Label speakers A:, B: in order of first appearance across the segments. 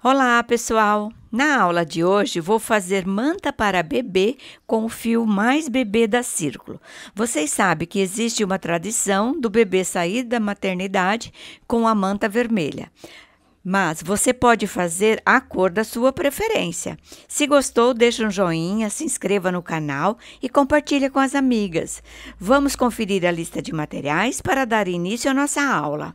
A: Olá, pessoal! Na aula de hoje vou fazer manta para bebê com o fio mais bebê da Círculo. Vocês sabem que existe uma tradição do bebê sair da maternidade com a manta vermelha. Mas você pode fazer a cor da sua preferência. Se gostou, deixa um joinha, se inscreva no canal e compartilha com as amigas. Vamos conferir a lista de materiais para dar início à nossa aula.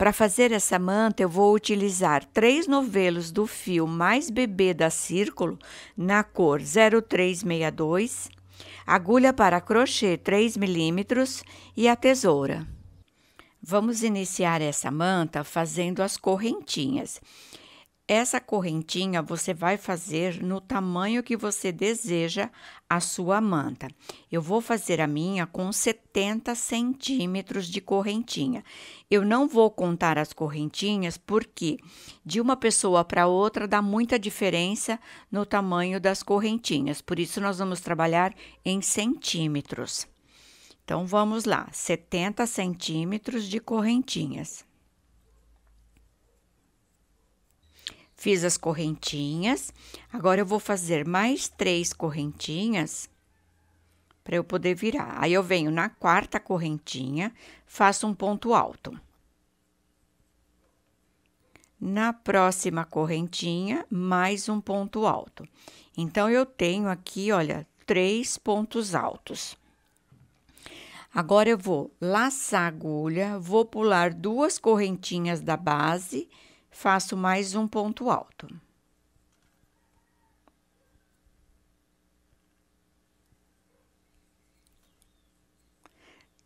A: Para fazer essa manta, eu vou utilizar três novelos do fio mais bebê da Círculo na cor 0362, agulha para crochê 3 milímetros e a tesoura. Vamos iniciar essa manta fazendo as correntinhas. Essa correntinha você vai fazer no tamanho que você deseja a sua manta. Eu vou fazer a minha com 70 centímetros de correntinha. Eu não vou contar as correntinhas porque de uma pessoa para outra dá muita diferença no tamanho das correntinhas. Por isso, nós vamos trabalhar em centímetros. Então, vamos lá: 70 centímetros de correntinhas. Fiz as correntinhas. Agora eu vou fazer mais três correntinhas para eu poder virar. Aí eu venho na quarta correntinha, faço um ponto alto. Na próxima correntinha, mais um ponto alto. Então, eu tenho aqui, olha, três pontos altos. Agora, eu vou laçar a agulha, vou pular duas correntinhas da base faço mais um ponto alto.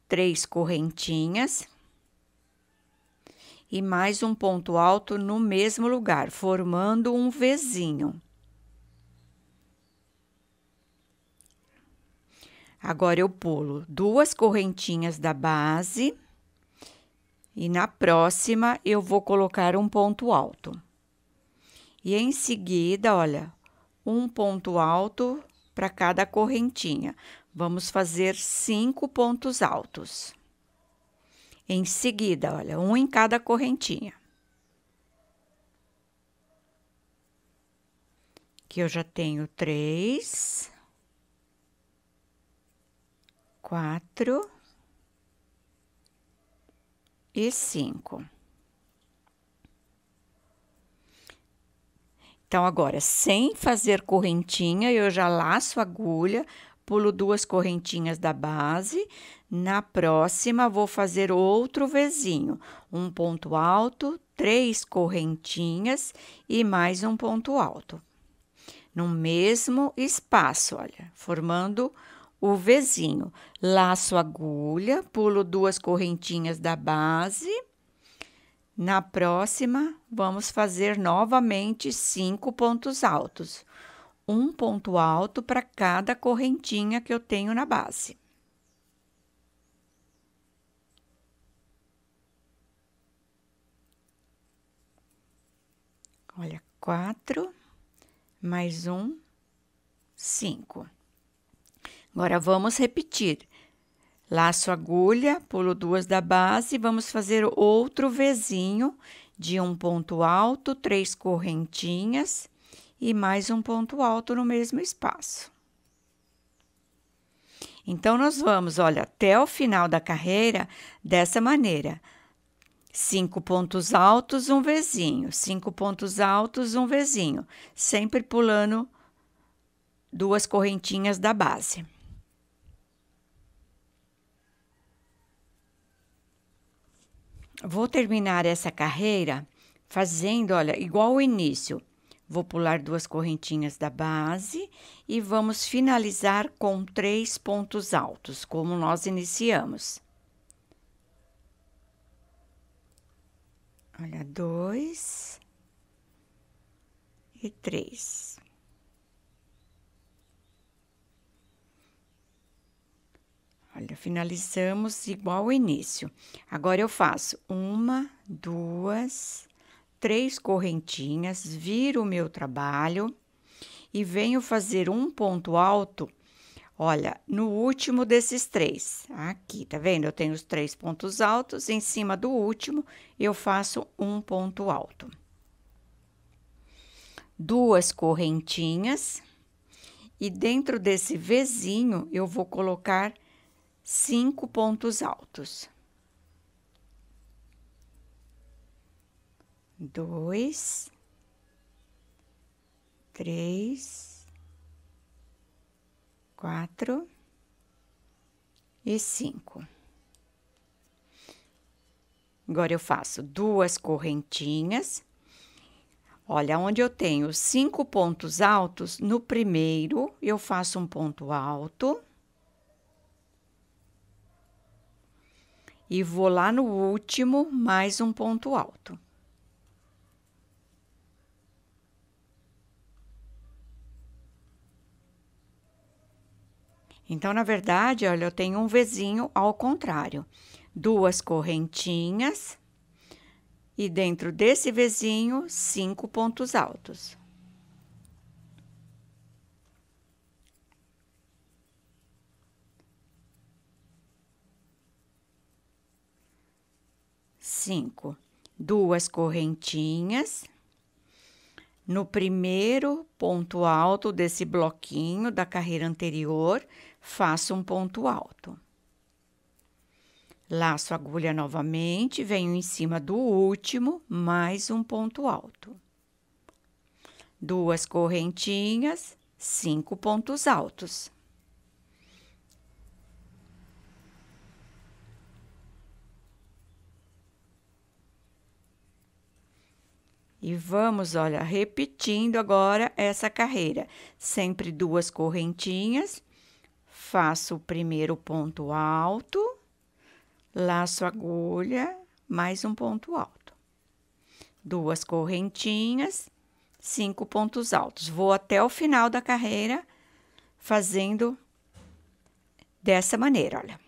A: Três correntinhas e mais um ponto alto no mesmo lugar, formando um Vzinho. Agora eu pulo duas correntinhas da base e na próxima eu vou colocar um ponto alto. E em seguida, olha, um ponto alto para cada correntinha. Vamos fazer cinco pontos altos. Em seguida, olha, um em cada correntinha. Aqui eu já tenho três, quatro, e cinco. Então, agora, sem fazer correntinha, eu já laço a agulha, pulo duas correntinhas da base. Na próxima, vou fazer outro vezinho. Um ponto alto, três correntinhas e mais um ponto alto. No mesmo espaço, olha, formando o vizinho. Laço agulha, pulo duas correntinhas da base. Na próxima, vamos fazer novamente cinco pontos altos. Um ponto alto para cada correntinha que eu tenho na base. Olha, quatro, mais um, cinco. Agora vamos repetir. Laço agulha, pulo duas da base, vamos fazer outro vezinho de um ponto alto, três correntinhas e mais um ponto alto no mesmo espaço. Então, nós vamos, olha, até o final da carreira dessa maneira. Cinco pontos altos, um vezinho. Cinco pontos altos, um vezinho. Sempre pulando duas correntinhas da base. Vou terminar essa carreira fazendo, olha, igual o início. Vou pular duas correntinhas da base e vamos finalizar com três pontos altos, como nós iniciamos. Olha, dois e três. Olha, finalizamos igual ao início. Agora eu faço uma, duas, três correntinhas, viro o meu trabalho e venho fazer um ponto alto. Olha, no último desses três, aqui, tá vendo? Eu tenho os três pontos altos, em cima do último, eu faço um ponto alto. Duas correntinhas, e dentro desse vizinho eu vou colocar cinco pontos altos. Dois, três, quatro e cinco. Agora, eu faço duas correntinhas. Olha, onde eu tenho cinco pontos altos, no primeiro eu faço um ponto alto. e vou lá no último, mais um ponto alto. Então, na verdade, olha, eu tenho um vizinho ao contrário. Duas correntinhas e dentro desse vizinho, cinco pontos altos. cinco, duas correntinhas. No primeiro ponto alto desse bloquinho da carreira anterior, faço um ponto alto. Laço a agulha novamente, venho em cima do último, mais um ponto alto. Duas correntinhas, cinco pontos altos. E vamos, olha, repetindo agora essa carreira. Sempre duas correntinhas, faço o primeiro ponto alto, laço agulha, mais um ponto alto. Duas correntinhas, cinco pontos altos. Vou até o final da carreira fazendo dessa maneira, olha.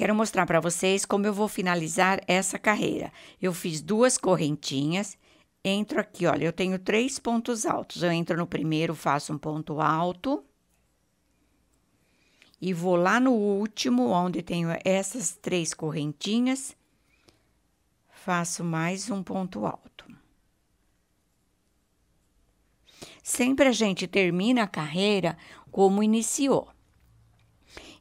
A: Quero mostrar para vocês como eu vou finalizar essa carreira. Eu fiz duas correntinhas, entro aqui, olha, eu tenho três pontos altos. Eu entro no primeiro, faço um ponto alto. E vou lá no último, onde tenho essas três correntinhas, faço mais um ponto alto. Sempre a gente termina a carreira como iniciou.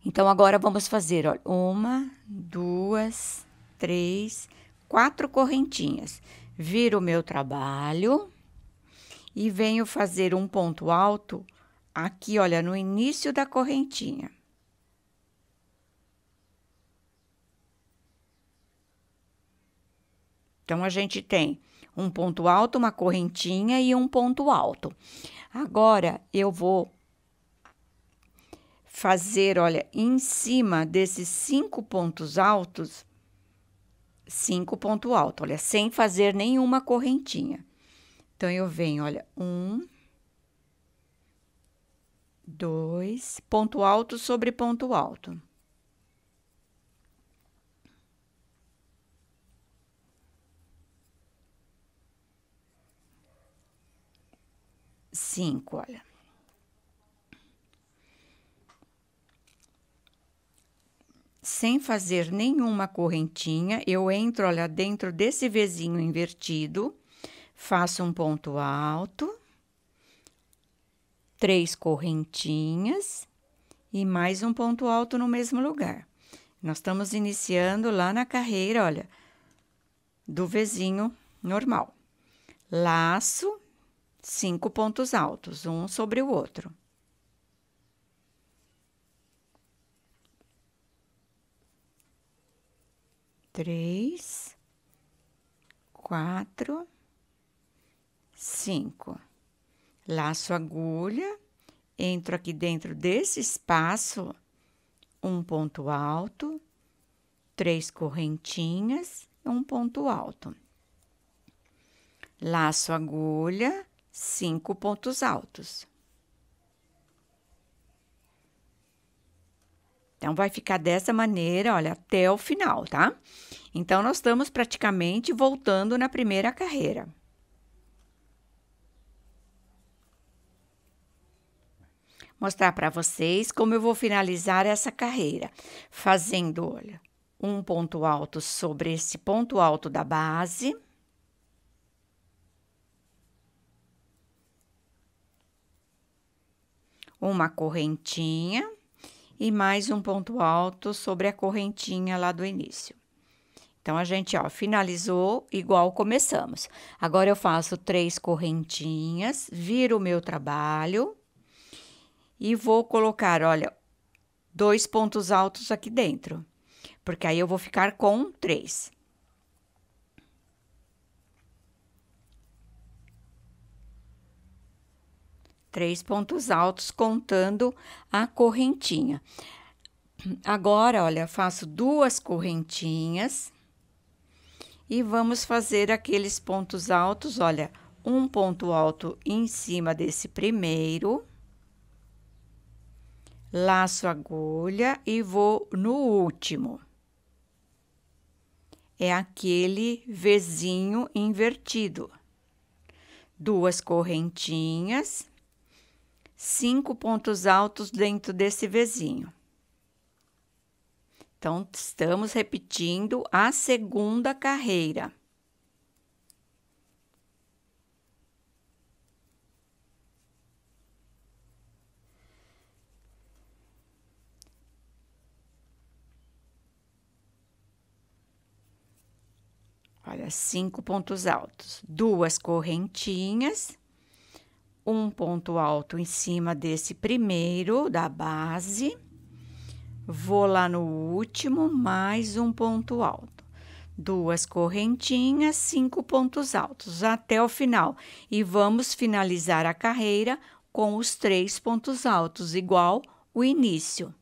A: Então, agora vamos fazer uma, duas, três, quatro correntinhas. Viro o meu trabalho e venho fazer um ponto alto aqui, olha, no início da correntinha. Então, a gente tem um ponto alto, uma correntinha e um ponto alto. Agora, eu vou fazer, olha, em cima desses cinco pontos altos, cinco ponto alto, olha, sem fazer nenhuma correntinha. Então, eu venho, olha, um, dois, ponto alto sobre ponto alto. Cinco, olha. sem fazer nenhuma correntinha, eu entro, olha, dentro desse vizinho invertido, faço um ponto alto, três correntinhas e mais um ponto alto no mesmo lugar. Nós estamos iniciando lá na carreira, olha, do vizinho normal. Laço, cinco pontos altos, um sobre o outro. três, quatro, cinco. Laço agulha, entro aqui dentro desse espaço, um ponto alto, três correntinhas, um ponto alto. Laço agulha, cinco pontos altos. Então, vai ficar dessa maneira, olha, até o final, tá? Então, nós estamos praticamente voltando na primeira carreira. Mostrar para vocês como eu vou finalizar essa carreira. Fazendo, olha, um ponto alto sobre esse ponto alto da base. Uma correntinha e mais um ponto alto sobre a correntinha lá do início. Então, a gente, ó, finalizou igual começamos. Agora, eu faço três correntinhas, viro o meu trabalho e vou colocar, olha, dois pontos altos aqui dentro, porque aí eu vou ficar com três. Três pontos altos contando a correntinha. Agora, olha, faço duas correntinhas e vamos fazer aqueles pontos altos, olha, um ponto alto em cima desse primeiro, laço agulha e vou no último. É aquele vizinho invertido. Duas correntinhas, cinco pontos altos dentro desse vizinho. Então, estamos repetindo a segunda carreira. Olha, cinco pontos altos, duas correntinhas um ponto alto em cima desse primeiro da base, vou lá no último, mais um ponto alto. Duas correntinhas, cinco pontos altos até o final. E vamos finalizar a carreira com os três pontos altos, igual o início.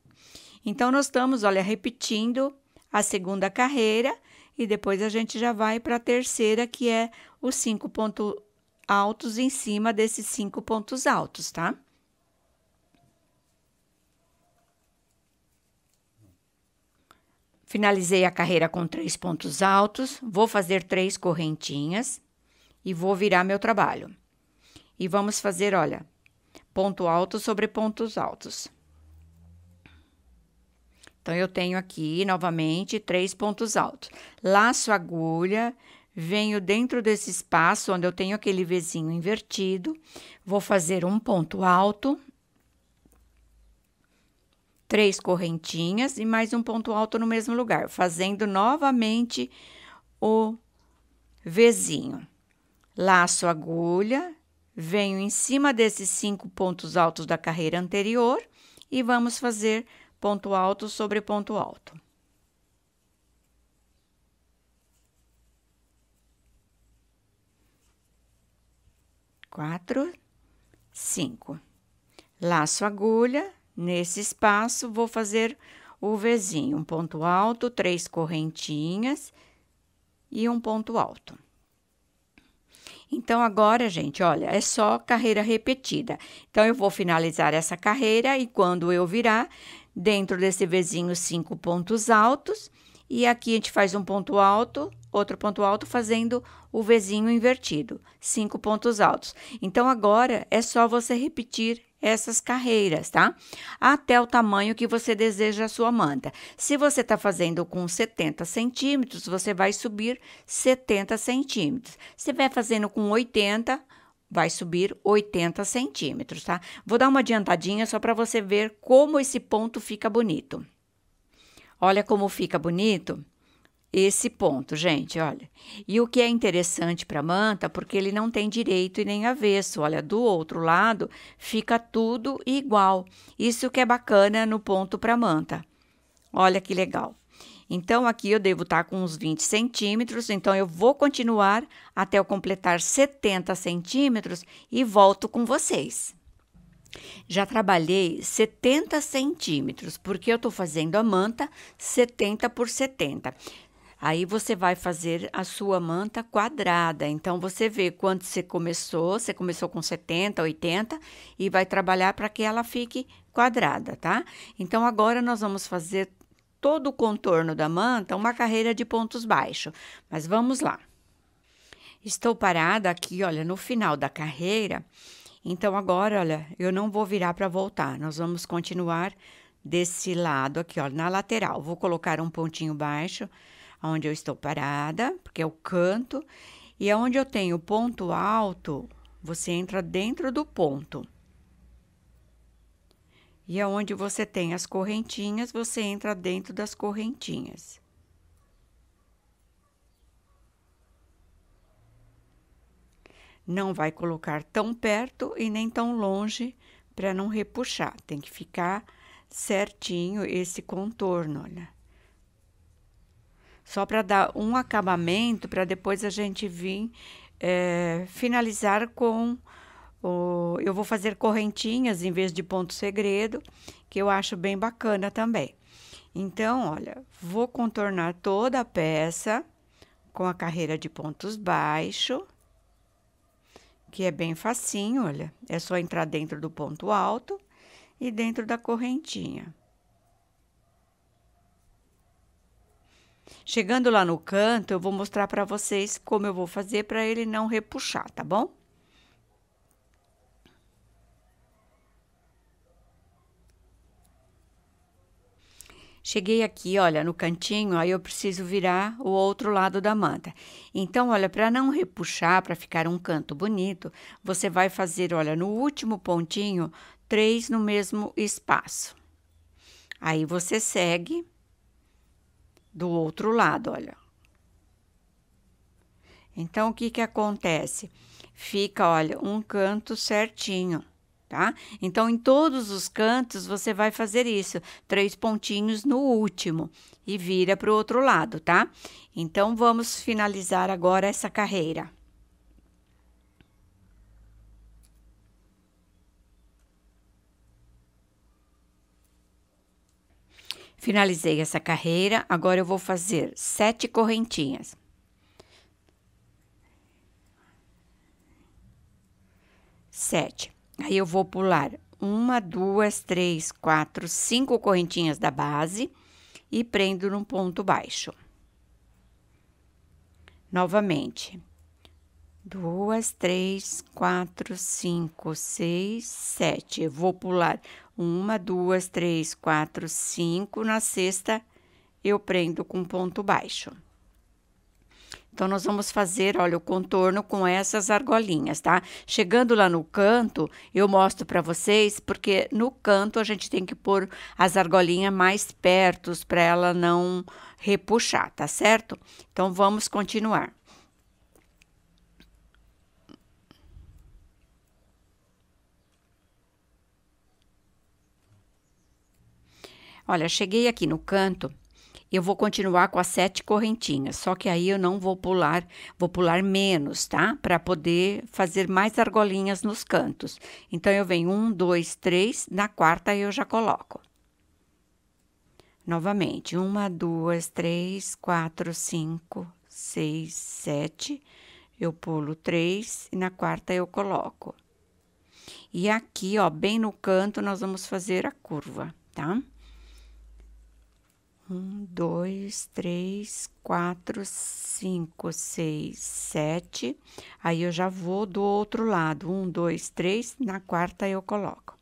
A: Então, nós estamos, olha, repetindo a segunda carreira e depois a gente já vai para a terceira, que é os cinco pontos altos em cima desses cinco pontos altos, tá? Finalizei a carreira com três pontos altos, vou fazer três correntinhas e vou virar meu trabalho. E vamos fazer, olha, ponto alto sobre pontos altos. Então, eu tenho aqui, novamente, três pontos altos. Laço agulha, venho dentro desse espaço onde eu tenho aquele vizinho invertido, vou fazer um ponto alto, três correntinhas e mais um ponto alto no mesmo lugar, fazendo novamente o vizinho. Laço agulha, venho em cima desses cinco pontos altos da carreira anterior e vamos fazer ponto alto sobre ponto alto. quatro, cinco. Laço agulha, nesse espaço vou fazer o Vzinho, um ponto alto, três correntinhas e um ponto alto. Então, agora, gente, olha, é só carreira repetida. Então, eu vou finalizar essa carreira e quando eu virar, dentro desse Vzinho, cinco pontos altos. E aqui a gente faz um ponto alto, outro ponto alto fazendo o Vzinho invertido, cinco pontos altos. Então agora é só você repetir essas carreiras, tá? Até o tamanho que você deseja a sua manta. Se você está fazendo com 70 centímetros, você vai subir 70 centímetros. Se vai fazendo com 80, vai subir 80 centímetros, tá? Vou dar uma adiantadinha só para você ver como esse ponto fica bonito. Olha como fica bonito esse ponto, gente, olha. E o que é interessante para manta, porque ele não tem direito e nem avesso. Olha, do outro lado fica tudo igual. Isso que é bacana no ponto para manta. Olha que legal. Então, aqui eu devo estar tá com uns 20 centímetros, então eu vou continuar até eu completar 70 centímetros e volto com vocês. Já trabalhei 70 centímetros, porque eu estou fazendo a manta 70 por 70. Aí você vai fazer a sua manta quadrada. Então você vê quanto você começou, você começou com 70, 80 e vai trabalhar para que ela fique quadrada, tá? Então agora nós vamos fazer todo o contorno da manta uma carreira de pontos baixos. Mas vamos lá. Estou parada aqui, olha, no final da carreira. Então agora, olha, eu não vou virar para voltar. Nós vamos continuar desse lado aqui, olha, na lateral. Vou colocar um pontinho baixo aonde eu estou parada, porque é o canto, e aonde é eu tenho ponto alto, você entra dentro do ponto. E aonde é você tem as correntinhas, você entra dentro das correntinhas. Não vai colocar tão perto e nem tão longe para não repuxar. Tem que ficar certinho esse contorno, olha. Né? só para dar um acabamento, para depois a gente vir é, finalizar com o, eu vou fazer correntinhas em vez de ponto segredo, que eu acho bem bacana também. Então, olha, vou contornar toda a peça com a carreira de pontos baixo, que é bem facinho, olha. É só entrar dentro do ponto alto e dentro da correntinha. Chegando lá no canto, eu vou mostrar para vocês como eu vou fazer para ele não repuxar, tá bom? Cheguei aqui, olha, no cantinho, aí eu preciso virar o outro lado da manta. Então, olha, para não repuxar, para ficar um canto bonito, você vai fazer, olha, no último pontinho, três no mesmo espaço. Aí você segue do outro lado, olha. Então, o que que acontece? Fica, olha, um canto certinho, tá? Então, em todos os cantos, você vai fazer isso. Três pontinhos no último e vira para o outro lado, tá? Então, vamos finalizar agora essa carreira. Finalizei essa carreira, agora eu vou fazer sete correntinhas. Sete. Aí eu vou pular uma, duas, três, quatro, cinco correntinhas da base e prendo num ponto baixo. Novamente duas, três, quatro, cinco, seis, sete. Eu vou pular uma, duas, três, quatro, cinco. Na sexta, eu prendo com ponto baixo. Então, nós vamos fazer, olha, o contorno com essas argolinhas, tá? Chegando lá no canto, eu mostro para vocês, porque no canto a gente tem que pôr as argolinhas mais perto para ela não repuxar, tá certo? Então, vamos continuar. Olha, cheguei aqui no canto, eu vou continuar com as sete correntinhas, só que aí eu não vou pular, vou pular menos, tá? Para poder fazer mais argolinhas nos cantos. Então, eu venho um, dois, três, na quarta eu já coloco. Novamente, uma, duas, três, quatro, cinco, seis, sete. Eu pulo três e na quarta eu coloco. E aqui, ó, bem no canto, nós vamos fazer a curva, tá? Tá? Um, dois, três, quatro, cinco, seis, sete. Aí eu já vou do outro lado. Um, dois, três. Na quarta eu coloco.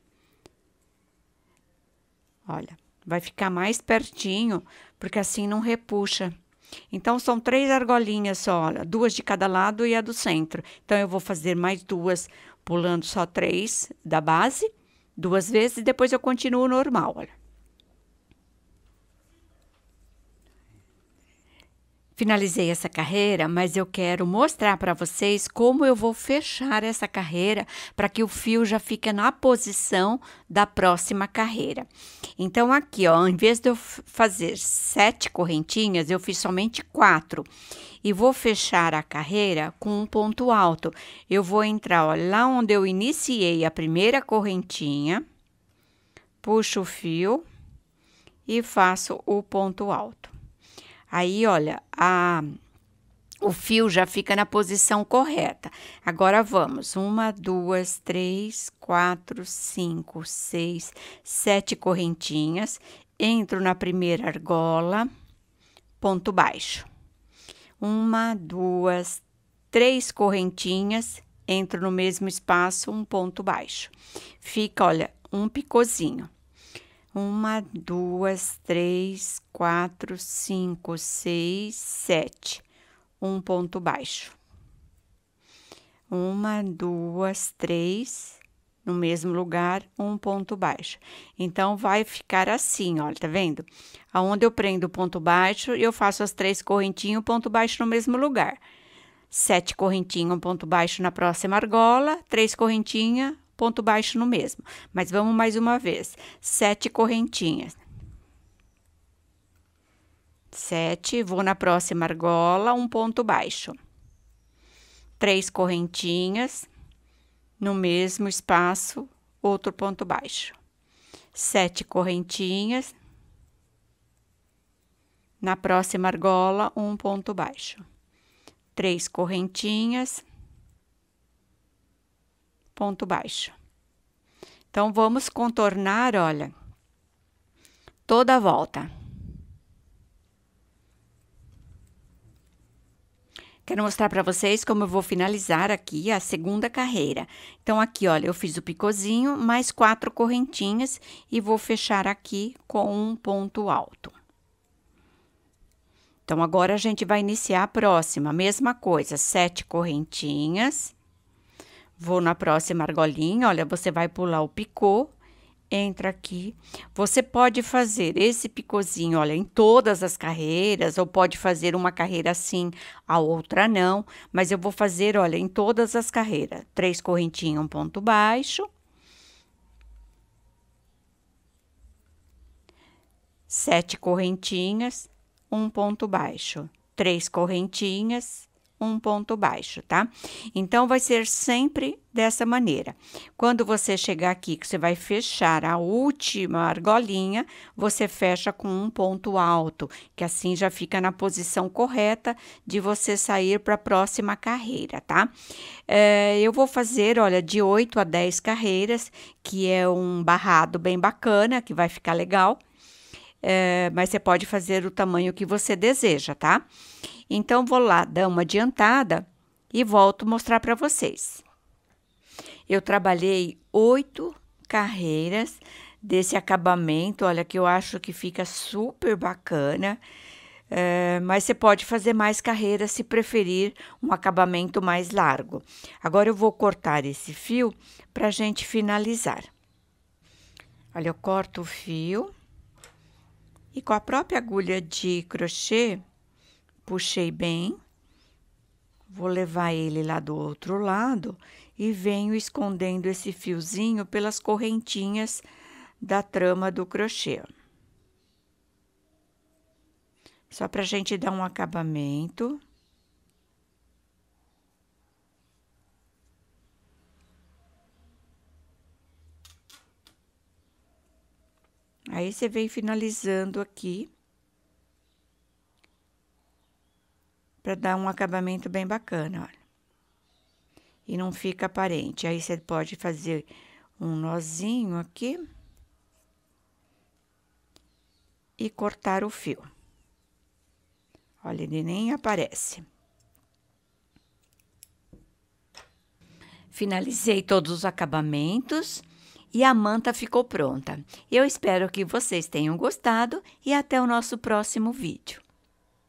A: Olha, vai ficar mais pertinho, porque assim não repuxa. Então, são três argolinhas só, olha, duas de cada lado e a do centro. Então, eu vou fazer mais duas, pulando só três da base, duas vezes, e depois eu continuo normal, olha. Finalizei essa carreira, mas eu quero mostrar para vocês como eu vou fechar essa carreira para que o fio já fique na posição da próxima carreira. Então, aqui, ó, em vez de eu fazer sete correntinhas, eu fiz somente quatro. E vou fechar a carreira com um ponto alto. Eu vou entrar ó, lá onde eu iniciei a primeira correntinha, puxo o fio e faço o ponto alto. Aí, olha, a, o fio já fica na posição correta. Agora vamos: uma, duas, três, quatro, cinco, seis, sete correntinhas. Entro na primeira argola, ponto baixo. Uma, duas, três correntinhas. Entro no mesmo espaço, um ponto baixo. Fica, olha, um picozinho. Uma, duas, três, quatro, cinco, seis, sete. Um ponto baixo. Uma, duas, três, no mesmo lugar, um ponto baixo. Então, vai ficar assim, olha, tá vendo? Aonde eu prendo o ponto baixo, eu faço as três correntinhas, um ponto baixo no mesmo lugar. Sete correntinhas, um ponto baixo na próxima argola, três correntinhas, ponto baixo no mesmo. Mas vamos mais uma vez. Sete correntinhas. Sete, vou na próxima argola, um ponto baixo. Três correntinhas, no mesmo espaço, outro ponto baixo. Sete correntinhas, na próxima argola, um ponto baixo. Três correntinhas, ponto baixo. Então, vamos contornar, olha, toda a volta. Quero mostrar para vocês como eu vou finalizar aqui a segunda carreira. Então, aqui, olha, eu fiz o picozinho, mais quatro correntinhas e vou fechar aqui com um ponto alto. Então, agora a gente vai iniciar a próxima, mesma coisa, sete correntinhas Vou na próxima argolinha, olha, você vai pular o picô, entra aqui. Você pode fazer esse picôzinho, olha, em todas as carreiras, ou pode fazer uma carreira assim, a outra não, mas eu vou fazer, olha, em todas as carreiras. Três correntinhas, um ponto baixo. Sete correntinhas, um ponto baixo. Três correntinhas, um ponto baixo, tá? Então, vai ser sempre dessa maneira. Quando você chegar aqui, que você vai fechar a última argolinha, você fecha com um ponto alto, que assim já fica na posição correta de você sair para a próxima carreira, tá? É, eu vou fazer, olha, de 8 a 10 carreiras, que é um barrado bem bacana, que vai ficar legal é, mas você pode fazer o tamanho que você deseja, tá? Então, vou lá dar uma adiantada e volto mostrar para vocês. Eu trabalhei oito carreiras desse acabamento, olha, que eu acho que fica super bacana. É, mas você pode fazer mais carreiras se preferir um acabamento mais largo. Agora eu vou cortar esse fio para a gente finalizar. Olha, eu corto o fio e com a própria agulha de crochê, puxei bem, vou levar ele lá do outro lado e venho escondendo esse fiozinho pelas correntinhas da trama do crochê. Só para a gente dar um acabamento. Aí você vem finalizando aqui. Para dar um acabamento bem bacana, olha. E não fica aparente. Aí você pode fazer um nozinho aqui. E cortar o fio. Olha, ele nem aparece. Finalizei todos os acabamentos e a manta ficou pronta. Eu espero que vocês tenham gostado e até o nosso próximo vídeo.